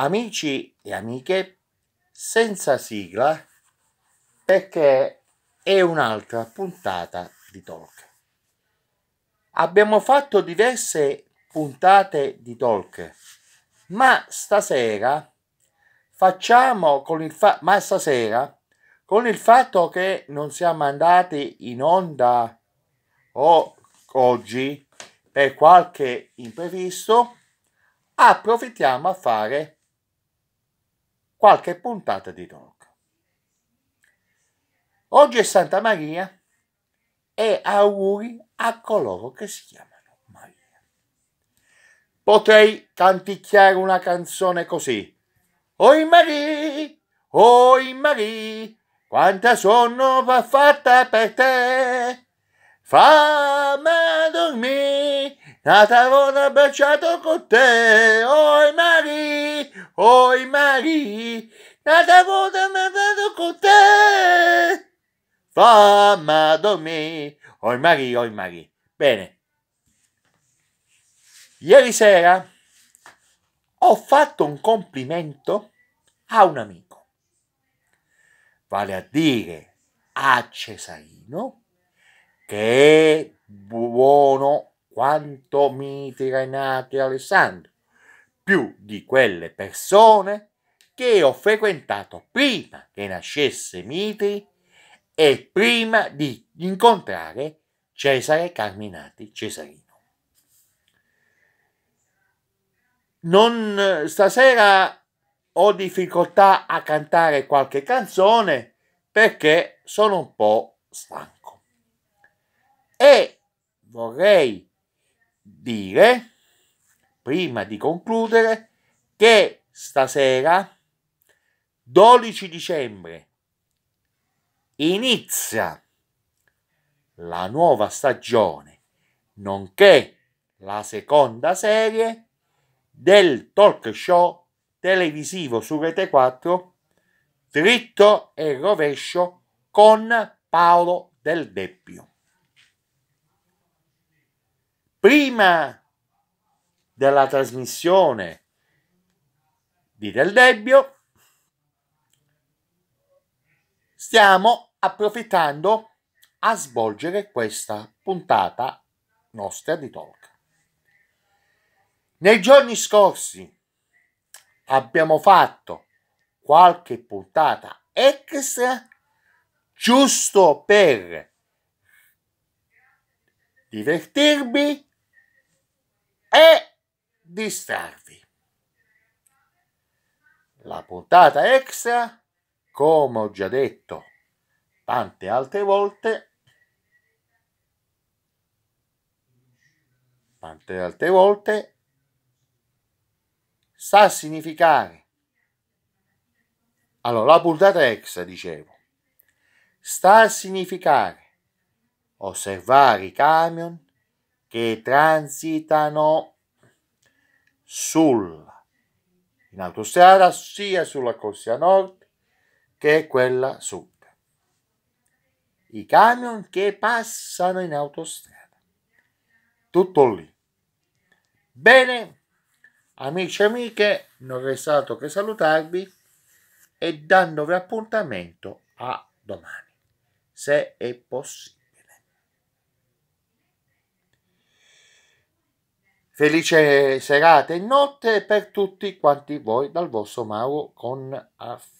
Amici e amiche, senza sigla perché è un'altra puntata di talk. Abbiamo fatto diverse puntate di talk, ma stasera facciamo con il, fa- ma stasera, con il fatto che non siamo andati in onda o oggi per qualche imprevisto, approfittiamo a fare qualche puntata di talk. Oggi è Santa Maria e auguri a coloro che si chiamano Maria. Potrei canticchiare una canzone così. Oi Maria, oi Maria, quanta sonno va fatta per te. Fa la tavola abbracciato con te, oi Mari, oi Mari, la tavola abbracciato con te. Famma dormire, oi Mari, oi Mari. Bene, ieri sera ho fatto un complimento a un amico, vale a dire a Cesarino, che è buono quanto miti Renato Alessandro, più di quelle persone che ho frequentato prima che nascesse Mitri e prima di incontrare Cesare Carminati Cesarino. Non, stasera ho difficoltà a cantare qualche canzone perché sono un po' stanco e vorrei dire, prima di concludere, che stasera, 12 dicembre, inizia la nuova stagione, nonché la seconda serie del talk show televisivo su Rete 4 dritto e rovescio con Paolo Del Deppio prima della trasmissione di Del Debbio, stiamo approfittando a svolgere questa puntata nostra di talk. Nei giorni scorsi abbiamo fatto qualche puntata extra giusto per divertirvi distrarvi. La puntata extra, come ho già detto tante altre volte, tante altre volte, sa significare. Allora, la puntata extra, dicevo, sta a significare osservare i camion che transitano sulla, in autostrada sia sulla corsia nord che quella sud. I camion che passano in autostrada. Tutto lì. Bene, amici e amiche, non resta altro che salutarvi e dandovi appuntamento a domani, se è possibile. Felice serata e notte per tutti quanti voi dal vostro Mauro con affetto.